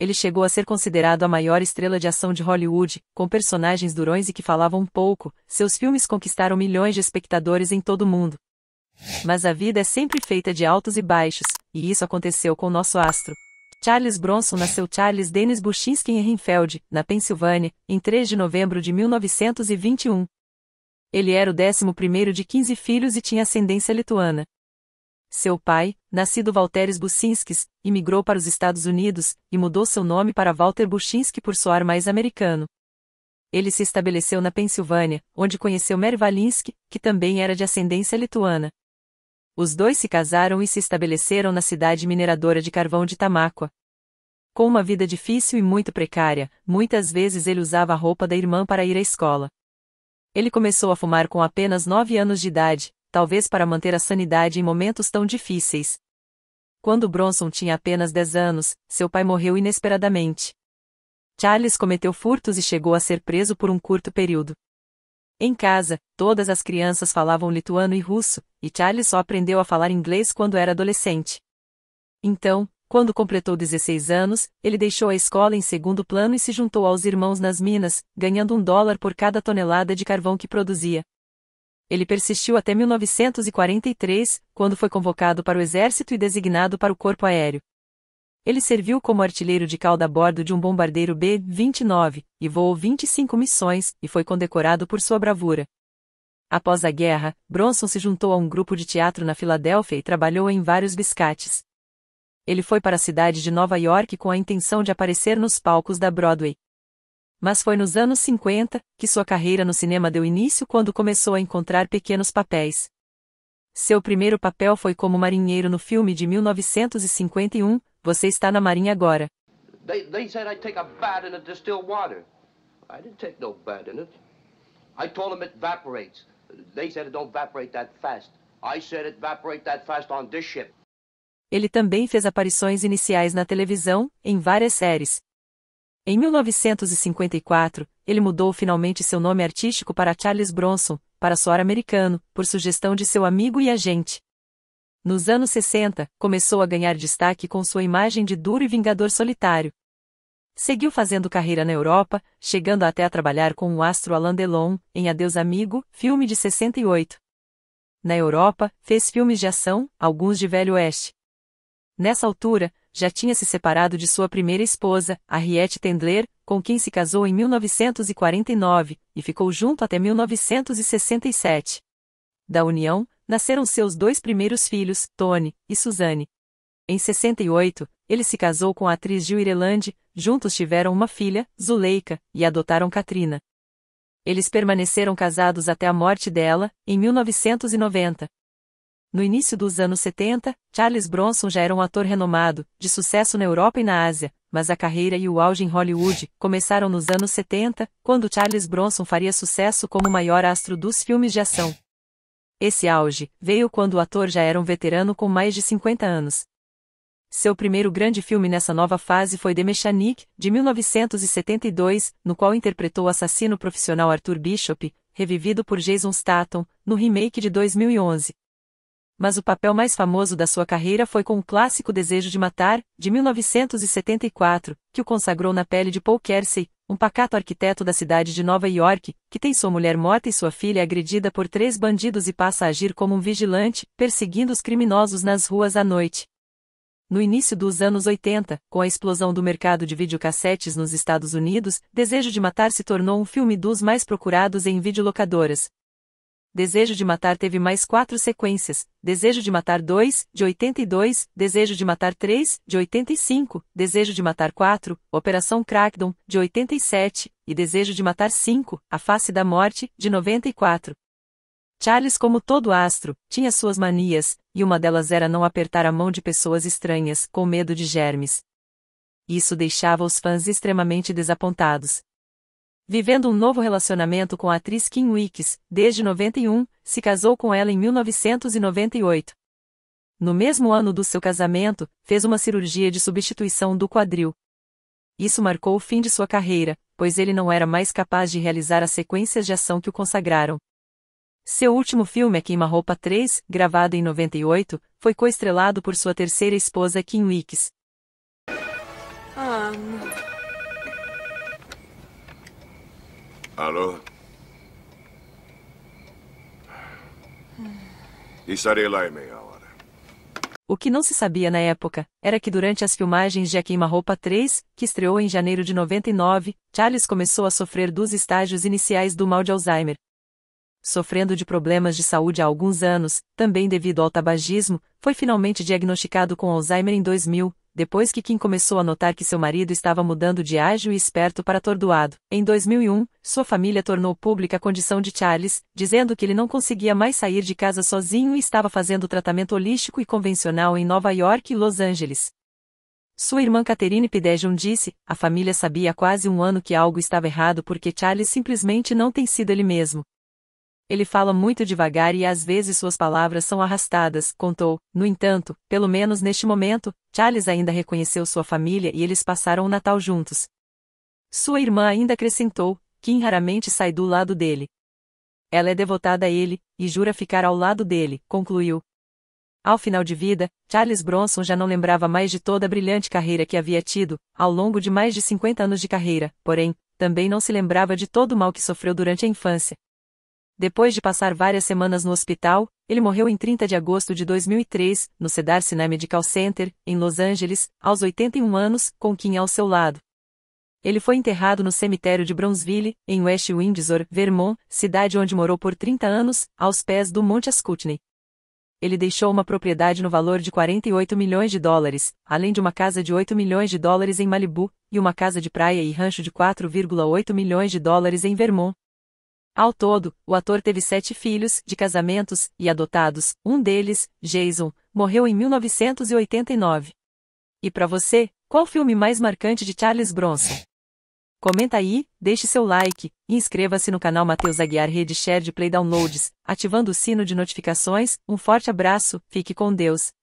ele chegou a ser considerado a maior estrela de ação de Hollywood, com personagens durões e que falavam pouco, seus filmes conquistaram milhões de espectadores em todo o mundo. Mas a vida é sempre feita de altos e baixos, e isso aconteceu com nosso astro. Charles Bronson nasceu Charles Dennis Buchinski em Renfeld, na Pensilvânia, em 3 de novembro de 1921. Ele era o 11º de 15 filhos e tinha ascendência lituana. Seu pai, nascido Walteres Bucinskis, imigrou para os Estados Unidos e mudou seu nome para Walter Buchinski por soar mais americano. Ele se estabeleceu na Pensilvânia, onde conheceu Mary Valinsky, que também era de ascendência lituana. Os dois se casaram e se estabeleceram na cidade mineradora de carvão de Tamáqua. Com uma vida difícil e muito precária, muitas vezes ele usava a roupa da irmã para ir à escola. Ele começou a fumar com apenas 9 anos de idade, talvez para manter a sanidade em momentos tão difíceis. Quando Bronson tinha apenas 10 anos, seu pai morreu inesperadamente. Charles cometeu furtos e chegou a ser preso por um curto período. Em casa, todas as crianças falavam lituano e russo, e Charles só aprendeu a falar inglês quando era adolescente. Então, quando completou 16 anos, ele deixou a escola em segundo plano e se juntou aos irmãos nas minas, ganhando um dólar por cada tonelada de carvão que produzia. Ele persistiu até 1943, quando foi convocado para o Exército e designado para o Corpo Aéreo. Ele serviu como artilheiro de cauda a bordo de um bombardeiro B-29 e voou 25 missões e foi condecorado por sua bravura. Após a guerra, Bronson se juntou a um grupo de teatro na Filadélfia e trabalhou em vários biscates. Ele foi para a cidade de Nova York com a intenção de aparecer nos palcos da Broadway. Mas foi nos anos 50 que sua carreira no cinema deu início quando começou a encontrar pequenos papéis. Seu primeiro papel foi como marinheiro no filme de 1951, Você está na Marinha agora. They, they said I'd take a bat in water. I didn't take no bat in it. I told them it evaporates. They said it don't evaporate that fast. I said it evaporate that fast on this ship. Ele também fez aparições iniciais na televisão, em várias séries, em 1954, ele mudou finalmente seu nome artístico para Charles Bronson, para soar americano, por sugestão de seu amigo e agente. Nos anos 60, começou a ganhar destaque com sua imagem de duro e vingador solitário. Seguiu fazendo carreira na Europa, chegando até a trabalhar com o astro Alain Delon, em Adeus Amigo, filme de 68. Na Europa, fez filmes de ação, alguns de velho oeste. Nessa altura, já tinha se separado de sua primeira esposa, Harriet Tendler, com quem se casou em 1949 e ficou junto até 1967. Da união, nasceram seus dois primeiros filhos, Tony e Suzanne. Em 68, ele se casou com a atriz Jill Ireland, juntos tiveram uma filha, Zuleika, e adotaram Katrina. Eles permaneceram casados até a morte dela, em 1990. No início dos anos 70, Charles Bronson já era um ator renomado, de sucesso na Europa e na Ásia, mas a carreira e o auge em Hollywood começaram nos anos 70, quando Charles Bronson faria sucesso como o maior astro dos filmes de ação. Esse auge veio quando o ator já era um veterano com mais de 50 anos. Seu primeiro grande filme nessa nova fase foi The Mechanic, de 1972, no qual interpretou o assassino profissional Arthur Bishop, revivido por Jason Statham, no remake de 2011 mas o papel mais famoso da sua carreira foi com o clássico Desejo de Matar, de 1974, que o consagrou na pele de Paul Kersey, um pacato arquiteto da cidade de Nova York, que tem sua mulher morta e sua filha agredida por três bandidos e passa a agir como um vigilante, perseguindo os criminosos nas ruas à noite. No início dos anos 80, com a explosão do mercado de videocassetes nos Estados Unidos, Desejo de Matar se tornou um filme dos mais procurados em videolocadoras, Desejo de Matar teve mais quatro sequências: Desejo de Matar 2, de 82, Desejo de Matar 3, de 85, Desejo de Matar 4, Operação Crackdown, de 87, e Desejo de Matar 5, A Face da Morte, de 94. Charles, como todo astro, tinha suas manias, e uma delas era não apertar a mão de pessoas estranhas, com medo de germes. Isso deixava os fãs extremamente desapontados vivendo um novo relacionamento com a atriz Kim Wicks, desde 91, se casou com ela em 1998. No mesmo ano do seu casamento, fez uma cirurgia de substituição do quadril. Isso marcou o fim de sua carreira, pois ele não era mais capaz de realizar as sequências de ação que o consagraram. Seu último filme é Queima Roupa 3, gravado em 98, foi coestrelado por sua terceira esposa Kim Wicks. Ah, Alô? Estarei lá em meia hora. O que não se sabia na época era que durante as filmagens de A Queima-Roupa 3, que estreou em janeiro de 99, Charles começou a sofrer dos estágios iniciais do mal de Alzheimer. Sofrendo de problemas de saúde há alguns anos, também devido ao tabagismo, foi finalmente diagnosticado com Alzheimer em 2000, depois que Kim começou a notar que seu marido estava mudando de ágil e esperto para atordoado. Em 2001, sua família tornou pública a condição de Charles, dizendo que ele não conseguia mais sair de casa sozinho e estava fazendo tratamento holístico e convencional em Nova York e Los Angeles. Sua irmã Catherine Pidejon disse, a família sabia há quase um ano que algo estava errado porque Charles simplesmente não tem sido ele mesmo. Ele fala muito devagar e às vezes suas palavras são arrastadas, contou. No entanto, pelo menos neste momento, Charles ainda reconheceu sua família e eles passaram o Natal juntos. Sua irmã ainda acrescentou: Kim raramente sai do lado dele. Ela é devotada a ele, e jura ficar ao lado dele, concluiu. Ao final de vida, Charles Bronson já não lembrava mais de toda a brilhante carreira que havia tido, ao longo de mais de 50 anos de carreira, porém, também não se lembrava de todo o mal que sofreu durante a infância. Depois de passar várias semanas no hospital, ele morreu em 30 de agosto de 2003, no Cedar Sinai Medical Center, em Los Angeles, aos 81 anos, com Kim ao seu lado. Ele foi enterrado no cemitério de Bronzeville, em West Windsor, Vermont, cidade onde morou por 30 anos, aos pés do Monte Ascutney. Ele deixou uma propriedade no valor de 48 milhões de dólares, além de uma casa de 8 milhões de dólares em Malibu, e uma casa de praia e rancho de 4,8 milhões de dólares em Vermont, ao todo, o ator teve sete filhos, de casamentos, e adotados, um deles, Jason, morreu em 1989. E para você, qual o filme mais marcante de Charles Bronson? Comenta aí, deixe seu like, e inscreva-se no canal Matheus Aguiar Rede Share de Play Downloads, ativando o sino de notificações, um forte abraço, fique com Deus,